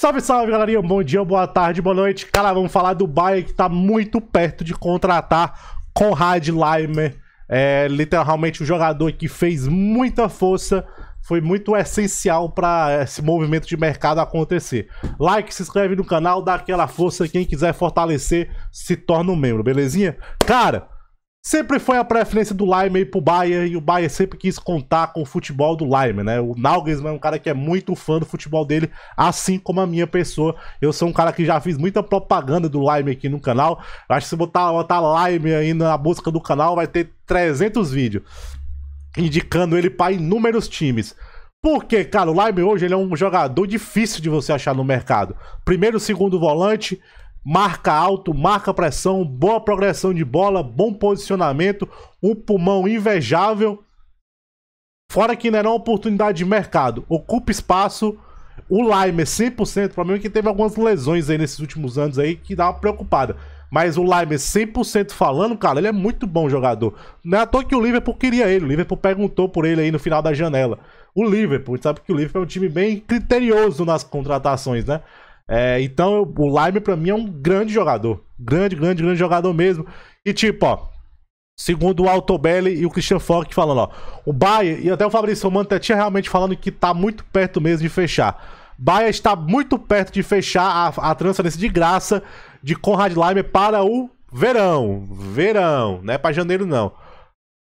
Salve, salve, galerinha. Bom dia, boa tarde, boa noite. Cara, vamos falar do Bayern que tá muito perto de contratar Conrad Leimer. É literalmente um jogador que fez muita força, foi muito essencial para esse movimento de mercado acontecer. Like, se inscreve no canal, dá aquela força. Quem quiser fortalecer, se torna um membro, belezinha? Cara, sempre foi a preferência do Lime pro Bayern e o Bayern sempre quis contar com o futebol do Lime, né? O Nagelsmann é um cara que é muito fã do futebol dele, assim como a minha pessoa. Eu sou um cara que já fiz muita propaganda do Lime aqui no canal. acho que se botar, botar Lime aí na busca do canal, vai ter 300 vídeos indicando ele para inúmeros times. Porque, cara, o Lime hoje ele é um jogador difícil de você achar no mercado. Primeiro, segundo volante, marca alto, marca pressão, boa progressão de bola, bom posicionamento, um pulmão invejável. Fora que não é uma oportunidade de mercado, ocupa espaço. O Lime é 100%, para mim que teve algumas lesões aí nesses últimos anos aí que dá uma preocupada. Mas o Lime 100% falando, cara, ele é muito bom jogador. Não é à toa que o Liverpool queria ele. O Liverpool perguntou por ele aí no final da janela. O Liverpool, sabe que o Liverpool é um time bem criterioso nas contratações, né? É, então, eu, o Lime para mim é um grande jogador. Grande, grande, grande jogador mesmo. E tipo, ó, segundo o Altobelli e o Christian Falk falando, ó, o Bayern, e até o Fabrício tinha realmente falando que tá muito perto mesmo de fechar. Bayern está muito perto de fechar a, a transferência de graça de Conrad Lime para o verão. Verão, não é para janeiro não.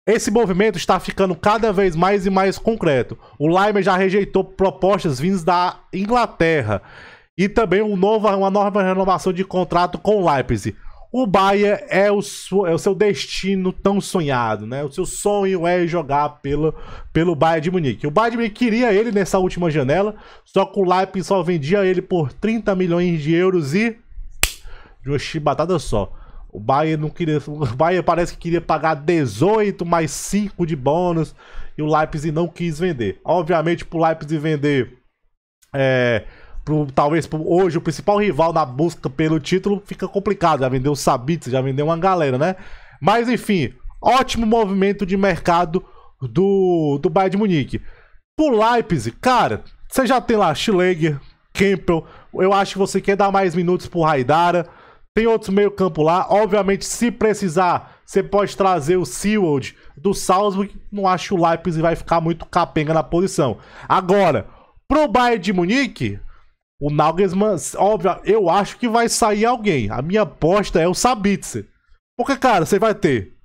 Esse movimento está ficando cada vez mais e mais concreto. O Lime já rejeitou propostas vindas da Inglaterra. E também um novo, uma nova renovação de contrato com o Leipzig. O Bayern é o, é o seu destino tão sonhado, né? O seu sonho é jogar pelo, pelo Bayern de Munique. O Bayern de Munique queria ele nessa última janela, só que o Leipzig só vendia ele por 30 milhões de euros e... De uma chibatada só. O Bayern não queria. O Bayern parece que queria pagar 18 mais 5 de bônus. E o Leipzig não quis vender. Obviamente, pro Leipzig vender. É, pro, talvez pro, hoje o principal rival na busca pelo título, fica complicado. Já vendeu o Sabitz, já vendeu uma galera, né? Mas enfim, ótimo movimento de mercado do, do Bayern de Munique. Pro Leipzig, cara, você já tem lá Schlegel, Campbell, eu acho que você quer dar mais minutos pro Raidara. Tem outros meio campo lá. Obviamente, se precisar, você pode trazer o Seawold do Salzburg. Não acho que o Leipzig vai ficar muito capenga na posição. Agora, pro Bayern de Munique, o Nagelsmann, óbvio, eu acho que vai sair alguém. A minha aposta é o Sabitzer. Porque, cara, você vai ter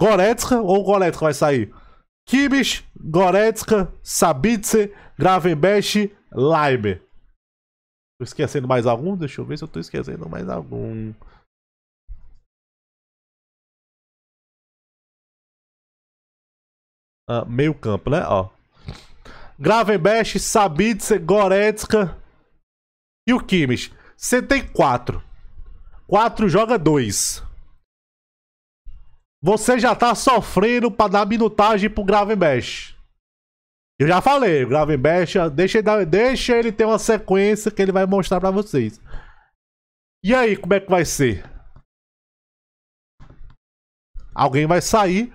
Goretzka ou Goretzka vai sair? Kibis, Goretzka, Sabitzer, Gravenbech, Leiber. Tô esquecendo mais algum? Deixa eu ver se eu tô esquecendo mais algum. Ah, meio campo, né? Ó. Gravenbech, Sabitzer, Goretzka, e o Kimmich? Você tem quatro. Quatro joga dois. Você já tá sofrendo pra dar minutagem pro Gravenberch. Eu já falei, o Gravenberch, deixa, deixa ele ter uma sequência que ele vai mostrar pra vocês. E aí, como é que vai ser? Alguém vai sair.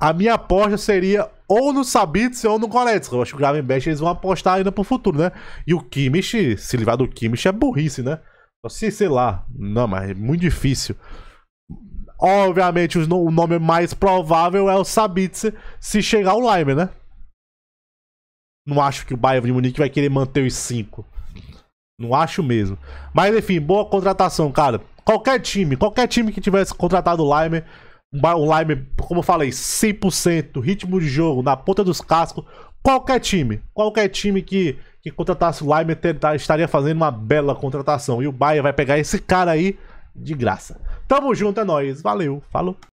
A minha aposta seria ou no Sabitzer ou no Goretzka. Eu acho que o Gravenbash eles vão apostar ainda pro futuro, né? E o Kimmich, se livrar do Kimmich é burrice, né? Então, sei lá, não, mas é muito difícil. Obviamente, o nome mais provável é o Sabitzer se chegar o Leimer, né? Não acho que o Bayern de Munique vai querer manter os cinco. Não acho mesmo. Mas enfim, boa contratação, cara. Qualquer time, qualquer time que tivesse contratado o Leimer um Lime, como eu falei, 100%, ritmo de jogo na ponta dos cascos. Qualquer time, qualquer time que, que contratasse o Lime tá, estaria fazendo uma bela contratação. E o Bahia vai pegar esse cara aí de graça. Tamo junto, é nóis. Valeu, falou.